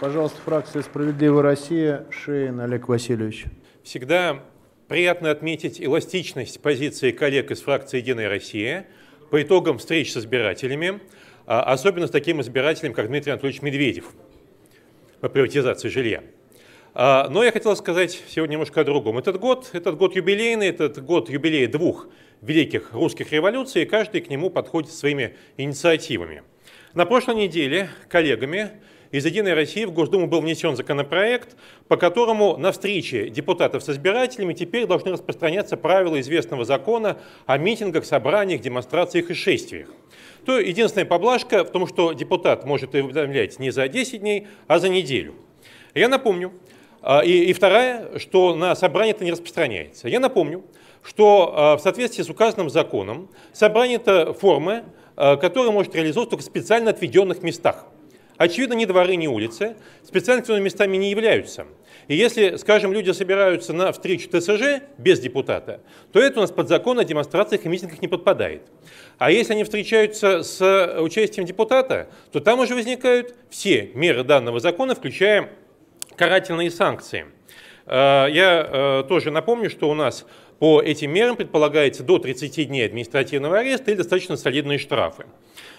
Пожалуйста, фракция «Справедливая Россия», Шейн Олег Васильевич. Всегда приятно отметить эластичность позиции коллег из фракции «Единая Россия» по итогам встреч с избирателями, а, особенно с таким избирателем, как Дмитрий Анатольевич Медведев по приватизации жилья. А, но я хотел сказать сегодня немножко о другом. Этот год, этот год юбилейный, этот год юбилея двух великих русских революций, и каждый к нему подходит своими инициативами. На прошлой неделе коллегами из «Единой России» в Госдуму был внесен законопроект, по которому на встрече депутатов с избирателями теперь должны распространяться правила известного закона о митингах, собраниях, демонстрациях и шествиях. То единственная поблажка в том, что депутат может уведомлять не за 10 дней, а за неделю. Я напомню, а, и, и вторая, что на собрание это не распространяется. Я напомню, что а, в соответствии с указанным законом собрание это формы, а, которая может реализовываться только в специально отведенных местах очевидно, ни дворы, ни улицы, специальными местами не являются. И если, скажем, люди собираются на встречу ТСЖ без депутата, то это у нас под закон о демонстрациях и митингах не подпадает. А если они встречаются с участием депутата, то там уже возникают все меры данного закона, включая карательные санкции. Э, я э, тоже напомню, что у нас по этим мерам предполагается до 30 дней административного ареста и достаточно солидные штрафы.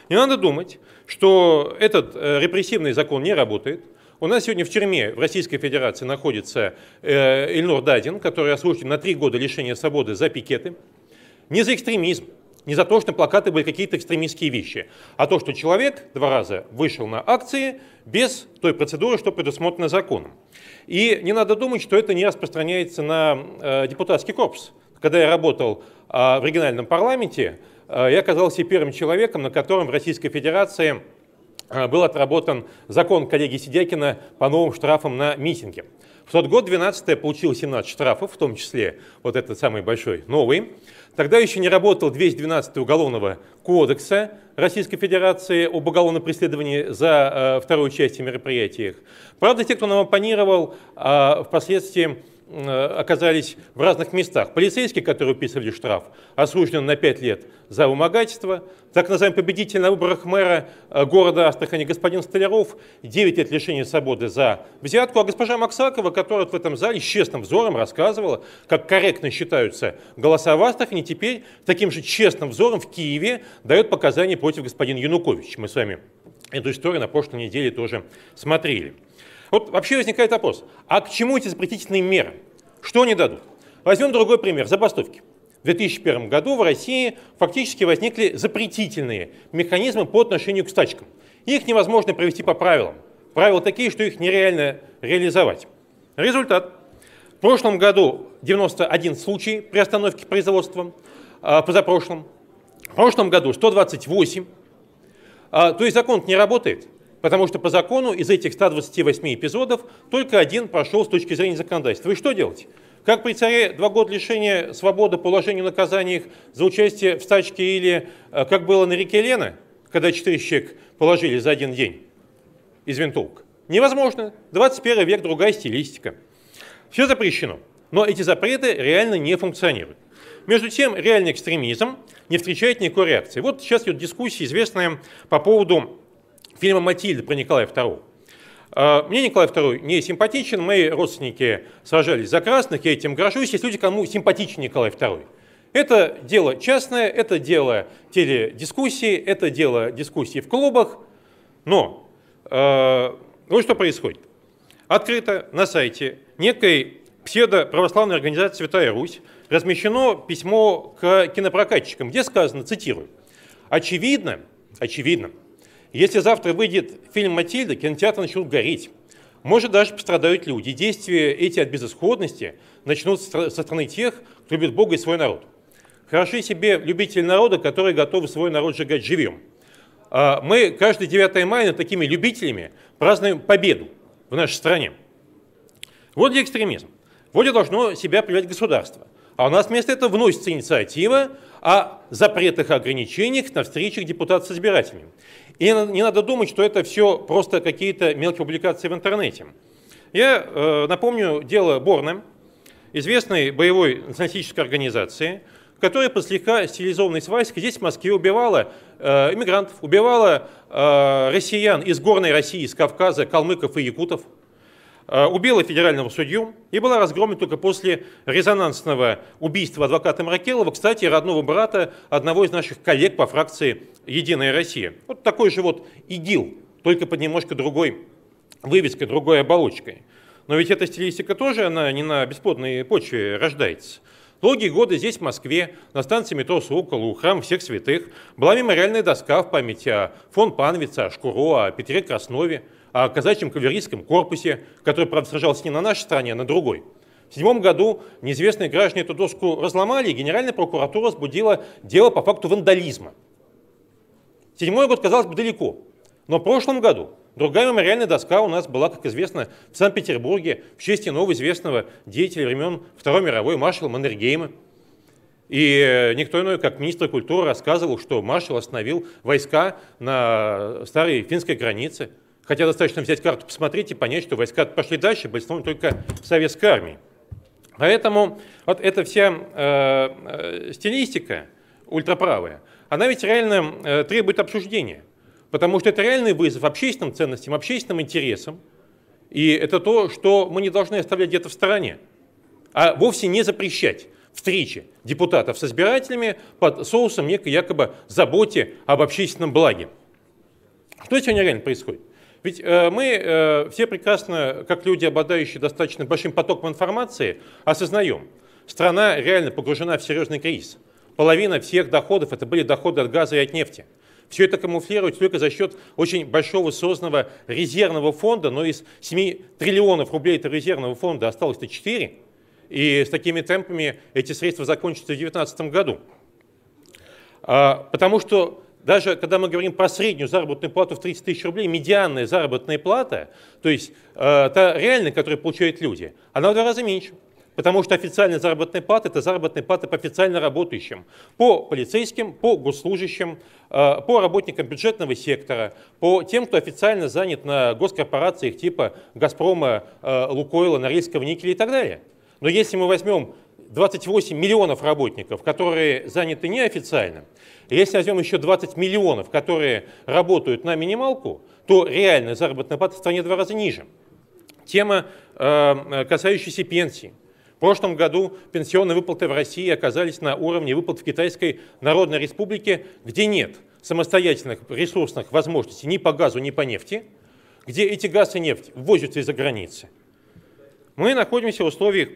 Не надо думать, что этот э, репрессивный закон не работает. У нас сегодня в тюрьме в Российской Федерации находится Эльнур Дадин, который осужден на три года лишения свободы за пикеты. Не за экстремизм, не за то, что плакаты были какие-то экстремистские вещи, а то, что человек два раза вышел на акции без той процедуры, что предусмотрено законом. И не надо думать, что это не распространяется на э, депутатский корпус. Когда я работал э, в региональном парламенте, э, я оказался первым человеком, на котором в Российской Федерации э, был отработан закон коллеги Сидякина по новым штрафам на митинге. В тот год 12-е получил 17 штрафов, в том числе вот этот самый большой, новый. Тогда еще не работал 212 Уголовного кодекса Российской Федерации об уголовном преследовании за э, вторую часть мероприятиях. Правда, те, кто нам оппонировал, э, впоследствии Э, оказались в разных местах. Полицейские, которые писали штраф, осужден на 5 лет за вымогательство. Так называемый победитель на выборах мэра э, города Астрахани господин Столяров 9 лет лишения свободы за взятку. А госпожа Максакова, которая в этом зале с честным взором рассказывала, как корректно считаются голоса в Астрахани, теперь таким же честным взором в Киеве дает показания против господина Януковича. Мы с вами эту историю на прошлой неделе тоже смотрели. Вот вообще возникает вопрос, а к чему эти запретительные меры? Что они дадут? Возьмем другой пример, забастовки. В 2001 году в России фактически возникли запретительные механизмы по отношению к стачкам. Их невозможно провести по правилам. Правила такие, что их нереально реализовать. Результат. В прошлом году 91 случай при остановке производства, а, позапрошлом. В прошлом году 128. А, то есть закон не работает. Потому что по закону из этих 128 эпизодов только один прошел с точки зрения законодательства. И что делать? Как при царе два года лишения свободы по уложению наказаний за участие в стачке или э, как было на реке Лена, когда четыре человек положили за один день из винтовок? Невозможно. 21 век, другая стилистика. Все запрещено. Но эти запреты реально не функционируют. Между тем, реальный экстремизм не встречает никакой реакции. Вот сейчас идет дискуссия известная по поводу фильма «Матильда» про Николая II. А, мне Николай II не симпатичен, мои родственники сражались за красных, я этим горжусь. Есть люди, кому симпатичен Николай II. Это дело частное, это дело теледискуссии, это дело дискуссии в клубах. Но э, вот что происходит. Открыто на сайте некой псевдоправославной организации «Святая Русь» размещено письмо к кинопрокатчикам, где сказано, цитирую, «Очевидно, очевидно, если завтра выйдет фильм «Матильда», кинотеатры начнут гореть. Может, даже пострадают люди. Действия эти от безысходности начнут со стороны тех, кто любит Бога и свой народ. Хороши себе любители народа, которые готовы свой народ сжигать живьем. А мы каждый 9 мая над такими любителями празднуем победу в нашей стране. Вот где экстремизм. Вот где должно себя проявлять государство. А у нас вместо этого вносится инициатива, о запретах и ограничениях на встречах депутатов с избирателями. И не надо думать, что это все просто какие-то мелкие публикации в интернете. Я э, напомню дело Борна, известной боевой националистической организации, которая по слегка стилизованной свастике здесь, в Москве, убивала э, иммигрантов, убивала э, россиян из горной России, из Кавказа, калмыков и якутов – Э, убила федерального судью и была разгромлена только после резонансного убийства адвоката Маракелова, кстати, родного брата одного из наших коллег по фракции «Единая Россия». Вот такой же вот ИГИЛ, только под немножко другой вывеской, другой оболочкой. Но ведь эта стилистика тоже, она не на бесплодной почве рождается. Долгие годы здесь, в Москве, на станции метро Сокол, у храма всех святых, была мемориальная доска в память о фон Панвице, о Шкуро, о Петре Краснове – о казачьем кавалерийском корпусе, который, правда, сражался не на нашей стороне, а на другой. В седьмом году неизвестные граждане эту доску разломали, и Генеральная прокуратура возбудила дело по факту вандализма. Седьмой год, казалось бы, далеко. Но в прошлом году другая мемориальная доска у нас была, как известно, в Санкт-Петербурге в честь нового известного деятеля времен Второй мировой маршала Маннергейма. И э, никто иной, как министр культуры, рассказывал, что маршал остановил войска на старой финской границе – Хотя достаточно взять карту, посмотреть и понять, что войска пошли дальше, большинство только в советской армии. Поэтому вот эта вся э, э, стилистика ультраправая, она ведь реально э, требует обсуждения. Потому что это реальный вызов общественным ценностям, общественным интересам. И это то, что мы не должны оставлять где-то в стороне. А вовсе не запрещать встречи депутатов с избирателями под соусом некой якобы заботе об общественном благе. Что сегодня реально происходит? Ведь э, мы э, все прекрасно, как люди, обладающие достаточно большим потоком информации, осознаем, страна реально погружена в серьезный кризис. Половина всех доходов это были доходы от газа и от нефти. Все это камуфлируется только за счет очень большого созданного резервного фонда, но из 7 триллионов рублей этого резервного фонда осталось-то 4, и с такими темпами эти средства закончатся в 2019 году. А, потому что даже когда мы говорим про среднюю заработную плату в 30 тысяч рублей, медианная заработная плата, то есть э, та реальная, которую получают люди, она в два раза меньше. Потому что официальная заработная плата – это заработная плата по официально работающим, по полицейским, по госслужащим, э, по работникам бюджетного сектора, по тем, кто официально занят на госкорпорациях типа «Газпрома», э, «Лукойла», «Норильского никеля» и так далее. Но если мы возьмем 28 миллионов работников, которые заняты неофициально, если возьмем еще 20 миллионов, которые работают на минималку, то реальная заработная плата в стране в два раза ниже. Тема, э, э, касающаяся пенсии. В прошлом году пенсионные выплаты в России оказались на уровне выплат в Китайской Народной Республике, где нет самостоятельных ресурсных возможностей ни по газу, ни по нефти, где эти газ и нефть ввозятся из-за границы. Мы находимся в условиях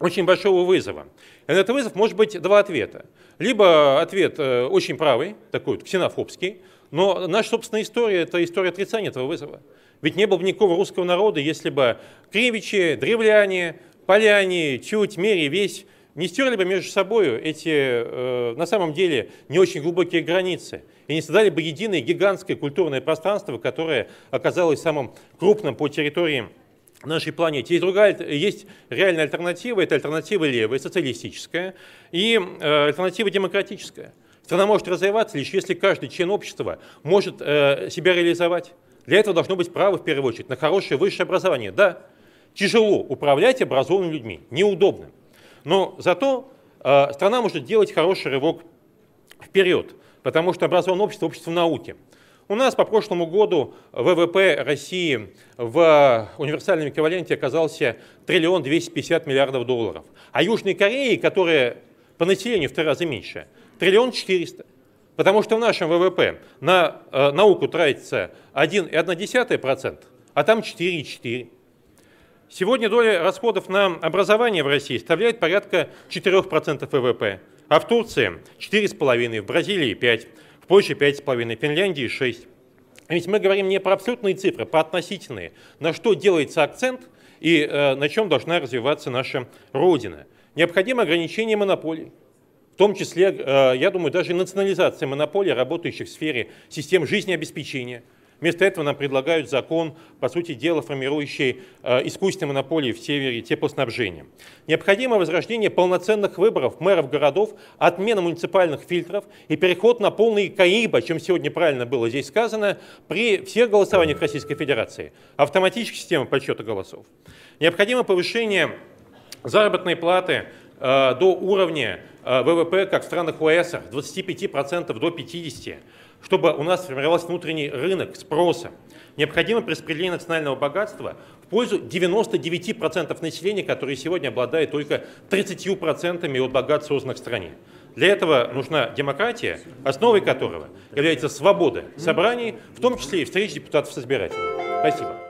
очень большого вызова. И на этот вызов может быть два ответа. Либо ответ э, очень правый, такой вот ксенофобский, но наша собственная история – это история отрицания этого вызова. Ведь не было бы никакого русского народа, если бы кривичи, древляне, поляне, чуть, мере, весь не стерли бы между собой эти, э, на самом деле, не очень глубокие границы и не создали бы единое гигантское культурное пространство, которое оказалось самым крупным по территории нашей планете. Есть, другая, есть реальная альтернатива, это альтернатива левая, социалистическая, и э, альтернатива демократическая. Страна может развиваться лишь если каждый член общества может э, себя реализовать. Для этого должно быть право, в первую очередь, на хорошее высшее образование. Да, тяжело управлять образованными людьми, неудобно. Но зато э, страна может делать хороший рывок вперед, потому что образованное общество – общество науки – у нас по прошлому году ВВП России в э, универсальном эквиваленте оказался триллион 250 миллиардов долларов. А Южной Кореи, которая по населению в три раза меньше, триллион 400. Потому что в нашем ВВП на э, науку тратится 1,1%, а там 4,4%. Сегодня доля расходов на образование в России составляет порядка 4% ВВП, а в Турции 4,5%, в Бразилии 5% в Польше 5,5, в Финляндии 6. А ведь мы говорим не про абсолютные цифры, про относительные. На что делается акцент и э, на чем должна развиваться наша Родина. Необходимо ограничение монополий. В том числе, э, я думаю, даже национализация монополий, работающих в сфере систем жизнеобеспечения – Вместо этого нам предлагают закон, по сути дела, формирующий э, искусственные монополии в севере теплоснабжения. Необходимо возрождение полноценных выборов мэров городов, отмена муниципальных фильтров и переход на полный каиба, чем сегодня правильно было здесь сказано, при всех голосованиях Российской Федерации. Автоматическая система подсчета голосов. Необходимо повышение заработной платы э, до уровня э, ВВП, как в странах ОСР, 25% до 50%. Чтобы у нас сформировался внутренний рынок спроса, необходимо распределение национального богатства в пользу 99% населения, которые сегодня обладают только 30% от богатств, созданных в стране. Для этого нужна демократия, основой которого является свобода собраний, в том числе и встреч депутатов с избирателями. Спасибо.